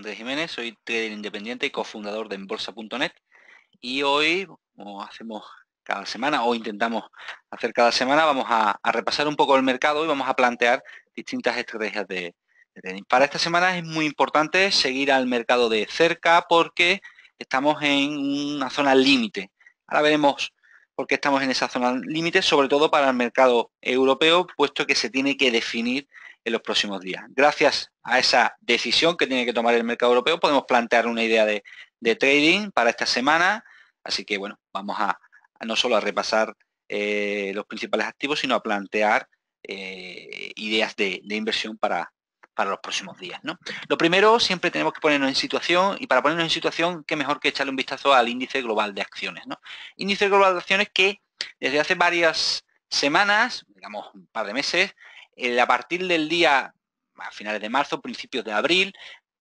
Andrés Jiménez, soy trader independiente y cofundador de Embolsa.net y hoy, como hacemos cada semana o intentamos hacer cada semana, vamos a, repasar un poco el mercado y vamos a plantear distintas estrategias de, de trading. Para esta semana es muy importante seguir al mercado de cerca porque estamos en una zona límite. Ahora veremos por qué estamos en esa zona límite, sobre todo para el mercado europeo, puesto que se tiene que definir en los próximos días. Gracias a esa decisión que tiene que tomar el mercado europeo, podemos plantear una idea de, trading para esta semana. Así que, bueno, vamos a, no solo a repasar eh, los principales activos, sino a plantear eh, ideas de, inversión para, para los próximos días. Lo primero, siempre tenemos que ponernos en situación, y para ponernos en situación, qué mejor que echarle un vistazo al índice global de acciones. Índice global de acciones que desde hace varias semanas, digamos un par de meses, a partir del día, a finales de marzo, principios de abril,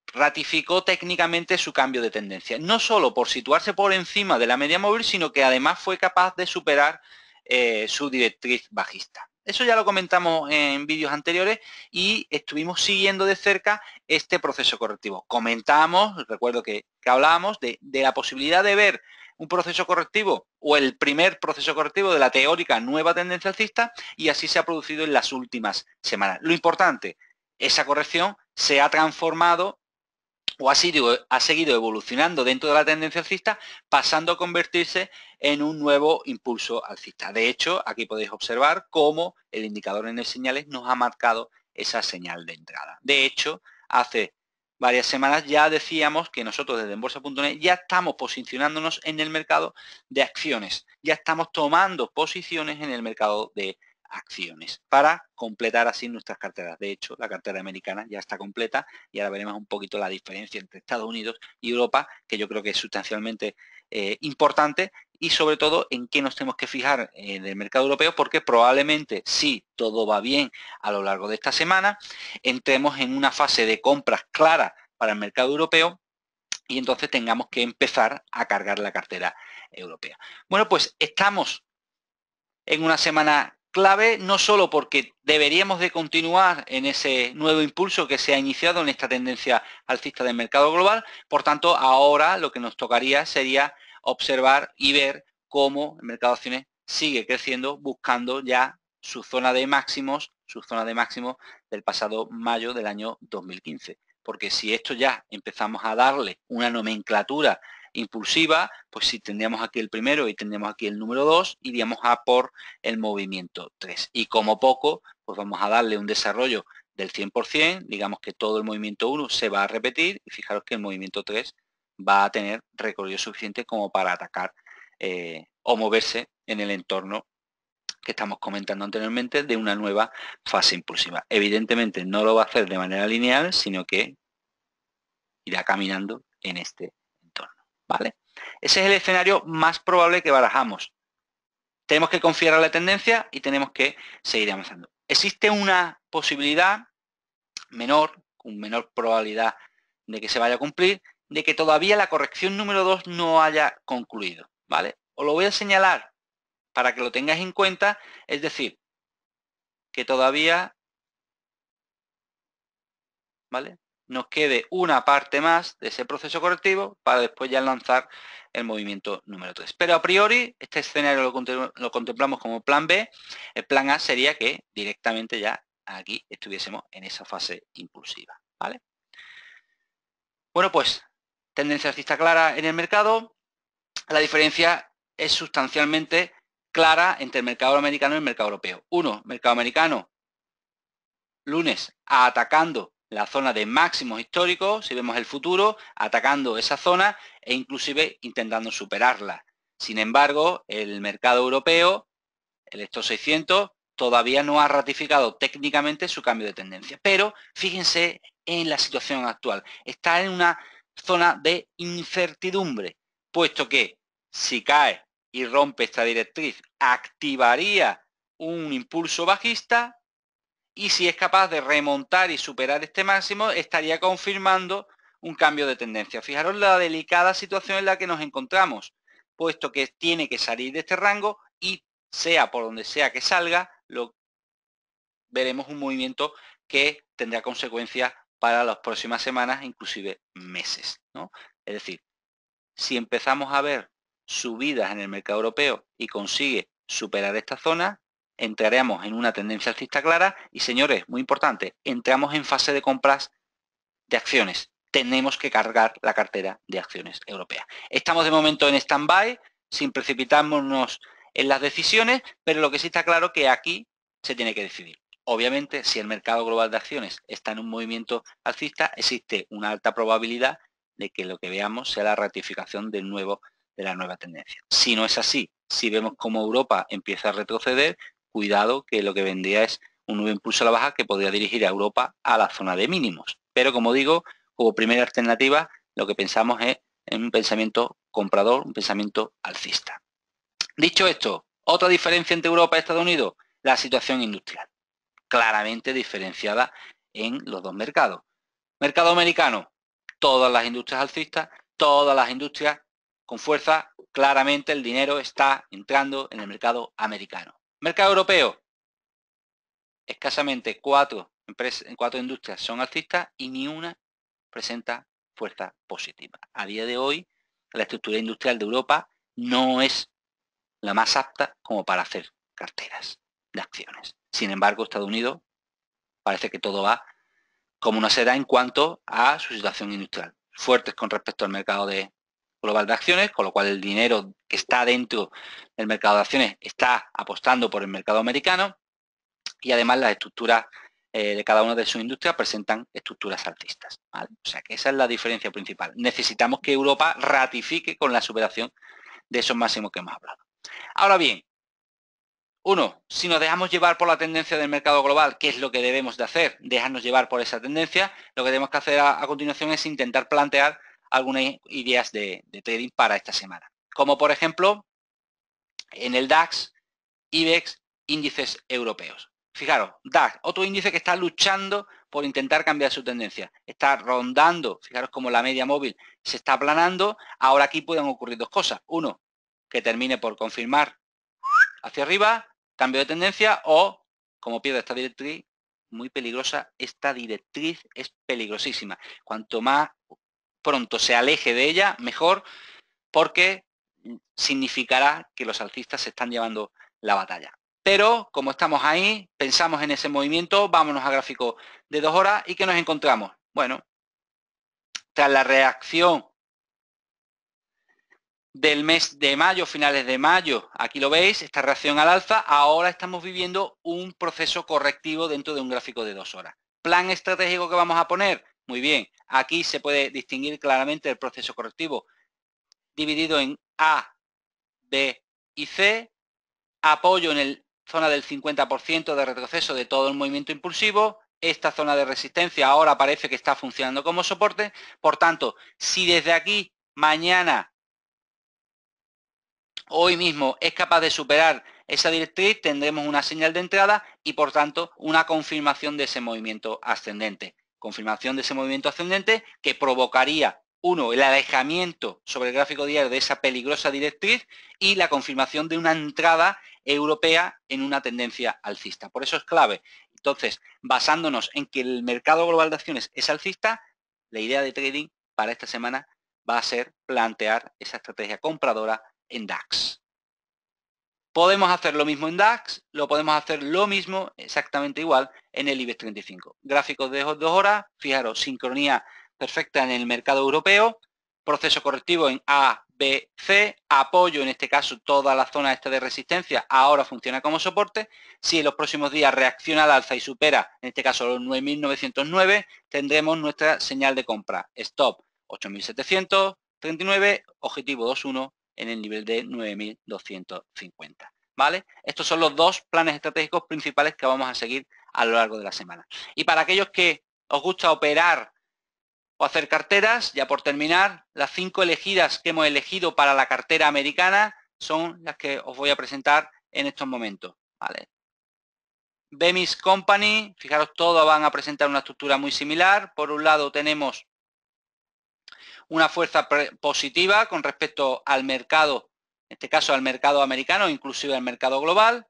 ratificó técnicamente su cambio de tendencia. No solo por situarse por encima de la media móvil, sino que además fue capaz de superar eh, su directriz bajista. Eso ya lo comentamos en vídeos anteriores y estuvimos siguiendo de cerca este proceso correctivo. Comentamos, recuerdo que, hablábamos de, de la posibilidad de ver un proceso correctivo o el primer proceso correctivo de la teórica nueva tendencia alcista y así se ha producido en las últimas semanas. Lo importante, esa corrección se ha transformado o ha, sido, ha seguido evolucionando dentro de la tendencia alcista, pasando a convertirse en un nuevo impulso alcista. De hecho, aquí podéis observar cómo el indicador en señales nos ha marcado esa señal de entrada. De hecho, hace varias semanas ya decíamos que nosotros desde embolsa.net, ya estamos posicionándonos en el mercado de acciones, ya estamos tomando posiciones en el mercado de acciones para completar así nuestras carteras. De hecho, la cartera americana ya está completa y ahora veremos un poquito la diferencia entre Estados Unidos y Europa, que yo creo que es sustancialmente eh, importante y sobre todo en qué nos tenemos que fijar en el mercado europeo porque probablemente si todo va bien a lo largo de esta semana entremos en una fase de compras clara para el mercado europeo y entonces tengamos que empezar a cargar la cartera europea. Bueno, pues estamos en una semana clave no solo porque deberíamos de continuar en ese nuevo impulso que se ha iniciado en esta tendencia alcista del mercado global, por tanto ahora lo que nos tocaría sería observar y ver cómo el mercado de acciones sigue creciendo buscando ya su zona de máximos, su zona de máximos del pasado mayo del año 2015. Porque si esto ya empezamos a darle una nomenclatura impulsiva, pues si tendríamos aquí el primero y tendríamos aquí el número 2, iríamos a por el movimiento 3. Y como poco, pues vamos a darle un desarrollo del 100%, digamos que todo el movimiento 1 se va a repetir y fijaros que el movimiento 3 va a tener recorrido suficiente como para atacar eh, o moverse en el entorno que estamos comentando anteriormente de una nueva fase impulsiva. Evidentemente no lo va a hacer de manera lineal, sino que irá caminando en este ese es el escenario más probable que barajamos. Tenemos que confiar en la tendencia y tenemos que seguir avanzando. Existe una posibilidad menor, con menor probabilidad de que se vaya a cumplir, de que todavía la corrección número 2 no haya concluido, ¿vale? Os lo voy a señalar para que lo tengáis en cuenta, es decir, que todavía, ¿vale? nos quede una parte más de ese proceso correctivo para después ya lanzar el movimiento número 3. Pero a priori, este escenario lo, contemplamos como plan B. El plan A sería que directamente ya aquí estuviésemos en esa fase impulsiva. ¿vale? Bueno, pues tendencia alcista clara en el mercado. La diferencia es sustancialmente clara entre el mercado americano y el mercado europeo. Uno, mercado americano, lunes, atacando la zona de máximos históricos, si vemos el futuro, atacando esa zona e inclusive intentando superarla. Sin embargo, el mercado europeo, el estos 600, todavía no ha ratificado técnicamente su cambio de tendencia. Pero fíjense en la situación actual. Está en una zona de incertidumbre, puesto que si cae y rompe esta directriz, activaría un impulso bajista y si es capaz de remontar y superar este máximo, estaría confirmando un cambio de tendencia. Fijaros la delicada situación en la que nos encontramos, puesto que tiene que salir de este rango y sea por donde sea que salga, veremos un movimiento que tendrá consecuencias para las próximas semanas, inclusive meses. Es decir, si empezamos a ver subidas en el mercado europeo y consigue superar esta zona, entraremos en una tendencia alcista clara y señores, muy importante, entramos en fase de compras de acciones. Tenemos que cargar la cartera de acciones europea. Estamos de momento en stand-by, sin precipitarnos en las decisiones, pero lo que sí está claro que aquí se tiene que decidir. Obviamente, si el mercado global de acciones está en un movimiento alcista, existe una alta probabilidad de que lo que veamos sea la ratificación del nuevo, de la nueva tendencia. Si no es así, si vemos cómo Europa empieza a retroceder, cuidado que lo que vendría es un nuevo impulso a la baja que podría dirigir a Europa a la zona de mínimos. Pero como digo, como primera alternativa, lo que pensamos es en un pensamiento comprador, un pensamiento alcista. Dicho esto, otra diferencia entre Europa y Estados Unidos, la situación industrial, claramente diferenciada en los dos mercados. Mercado americano, todas las industrias alcistas, todas las industrias con fuerza, claramente el dinero está entrando en el mercado americano. Mercado europeo, escasamente cuatro, empresas, cuatro industrias son altistas y ni una presenta fuerza positiva. A día de hoy, la estructura industrial de Europa no es la más apta como para hacer carteras de acciones. Sin embargo, Estados Unidos parece que todo va como una seda en cuanto a su situación industrial. Fuertes con respecto al mercado de global de acciones, con lo cual el dinero que está dentro del mercado de acciones está apostando por el mercado americano y además las estructuras eh, de cada una de sus industrias presentan estructuras altistas. O sea que esa es la diferencia principal. Necesitamos que Europa ratifique con la superación de esos máximos que hemos hablado. Ahora bien, uno, si nos dejamos llevar por la tendencia del mercado global, ¿qué es lo que debemos de hacer? Dejarnos llevar por esa tendencia. Lo que tenemos que hacer a continuación es intentar plantear algunas ideas de, trading para esta semana. Como por ejemplo, en el DAX, IBEX, índices europeos. Fijaros, DAX, otro índice que está luchando por intentar cambiar su tendencia. Está rondando, fijaros como la media móvil se está aplanando. Ahora aquí pueden ocurrir dos cosas. Uno, que termine por confirmar hacia arriba, cambio de tendencia o, como pierde esta directriz, muy peligrosa, esta directriz es peligrosísima. Cuanto más pronto se aleje de ella, mejor, porque significará que los alcistas se están llevando la batalla. Pero como estamos ahí, pensamos en ese movimiento, vámonos a gráfico de dos horas y que nos encontramos. Bueno, tras la reacción del mes de mayo, finales de mayo, aquí lo veis, esta reacción al alza, ahora estamos viviendo un proceso correctivo dentro de un gráfico de dos horas. ¿Plan estratégico que vamos a poner? Muy bien, Aquí se puede distinguir claramente el proceso correctivo dividido en A, B y C, apoyo en la zona del 50% de retroceso de todo el movimiento impulsivo, esta zona de resistencia ahora parece que está funcionando como soporte, por tanto, si desde aquí mañana, hoy mismo, es capaz de superar esa directriz, tendremos una señal de entrada y por tanto una confirmación de ese movimiento ascendente confirmación de ese movimiento ascendente que provocaría, uno, el alejamiento sobre el gráfico diario de esa peligrosa directriz y la confirmación de una entrada europea en una tendencia alcista. Por eso es clave. Entonces, basándonos en que el mercado global de acciones es alcista, la idea de trading para esta semana va a ser plantear esa estrategia compradora en DAX. Podemos hacer lo mismo en DAX, lo podemos hacer lo mismo, exactamente igual, en el IBEX 35. Gráficos de dos horas, fijaros, sincronía perfecta en el mercado europeo, proceso correctivo en A, B, C, apoyo en este caso toda la zona esta de resistencia, ahora funciona como soporte. Si en los próximos días reacciona al alza y supera, en este caso los 9.909, tendremos nuestra señal de compra. Stop 8.739, objetivo 2.1 en el nivel de 9.250. Estos son los dos planes estratégicos principales que vamos a seguir a lo largo de la semana. Y para aquellos que os gusta operar o hacer carteras, ya por terminar, las cinco elegidas que hemos elegido para la cartera americana son las que os voy a presentar en estos momentos, Bemis Company, fijaros, todos van a presentar una estructura muy similar. Por un lado tenemos una fuerza positiva con respecto al mercado en este caso al mercado americano, inclusive al mercado global,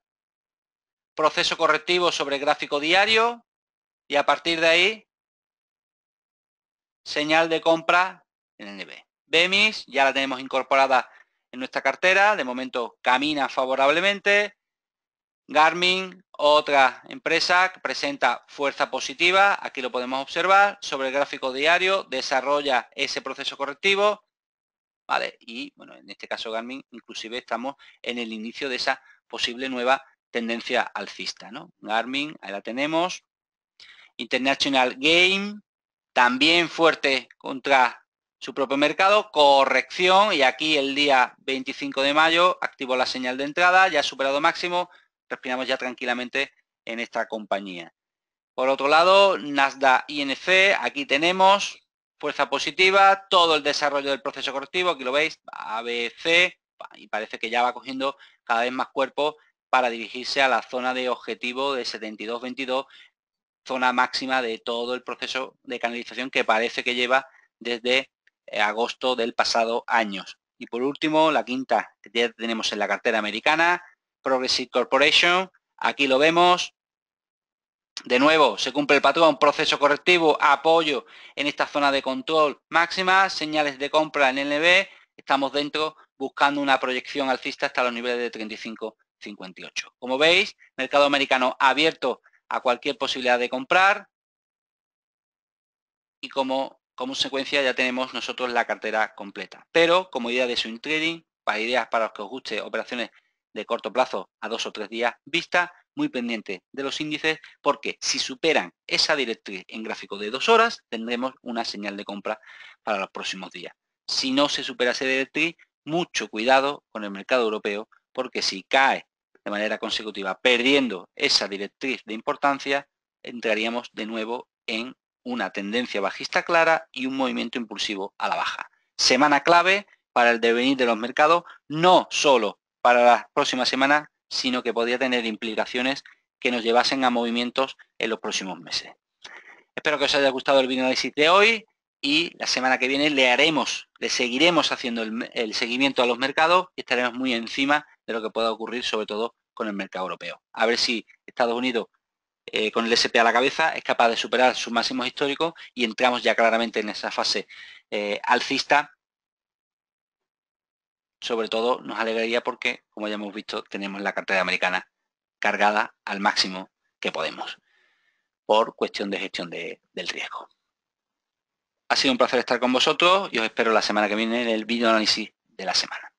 proceso correctivo sobre gráfico diario y a partir de ahí señal de compra en el nivel. BEMIS ya la tenemos incorporada en nuestra cartera, de momento camina favorablemente. Garmin, otra empresa que presenta fuerza positiva, aquí lo podemos observar, sobre el gráfico diario, desarrolla ese proceso correctivo y bueno, en este caso Garmin, inclusive estamos en el inicio de esa posible nueva tendencia alcista, ¿no? Garmin, ahí la tenemos. International Game, también fuerte contra su propio mercado, corrección, y aquí el día 25 de mayo activó la señal de entrada, ya ha superado máximo, respiramos ya tranquilamente en esta compañía. Por otro lado, Nasdaq INC, aquí tenemos fuerza positiva, todo el desarrollo del proceso correctivo, aquí lo veis, ABC, y parece que ya va cogiendo cada vez más cuerpo para dirigirse a la zona de objetivo de 72-22, zona máxima de todo el proceso de canalización que parece que lleva desde eh, agosto del pasado año. Y por último, la quinta que ya tenemos en la cartera americana, Progressive Corporation, aquí lo vemos, de nuevo, se cumple el patrón, proceso correctivo, apoyo en esta zona de control máxima, señales de compra en NB estamos dentro buscando una proyección alcista hasta los niveles de 35.58. Como veis, mercado americano abierto a cualquier posibilidad de comprar y como consecuencia ya tenemos nosotros la cartera completa. Pero como idea de swing trading, para ideas para los que os guste operaciones de corto plazo a dos o tres días vista, muy pendiente de los índices porque si superan esa directriz en gráfico de dos horas, tendremos una señal de compra para los próximos días. Si no se supera esa directriz, mucho cuidado con el mercado europeo porque si cae de manera consecutiva perdiendo esa directriz de importancia, entraríamos de nuevo en una tendencia bajista clara y un movimiento impulsivo a la baja. Semana clave para el devenir de los mercados, no solo para las próximas semanas, sino que podría tener implicaciones que nos llevasen a movimientos en los próximos meses. Espero que os haya gustado el video de hoy y la semana que viene le haremos, le seguiremos haciendo el, seguimiento a los mercados y estaremos muy encima de lo que pueda ocurrir, sobre todo con el mercado europeo. A ver si Estados Unidos eh, con el SP a la cabeza es capaz de superar sus máximos históricos y entramos ya claramente en esa fase eh, alcista sobre todo nos alegraría porque, como ya hemos visto, tenemos la cartera americana cargada al máximo que podemos por cuestión de gestión del riesgo. Ha sido un placer estar con vosotros y os espero la semana que viene en el video análisis de la semana.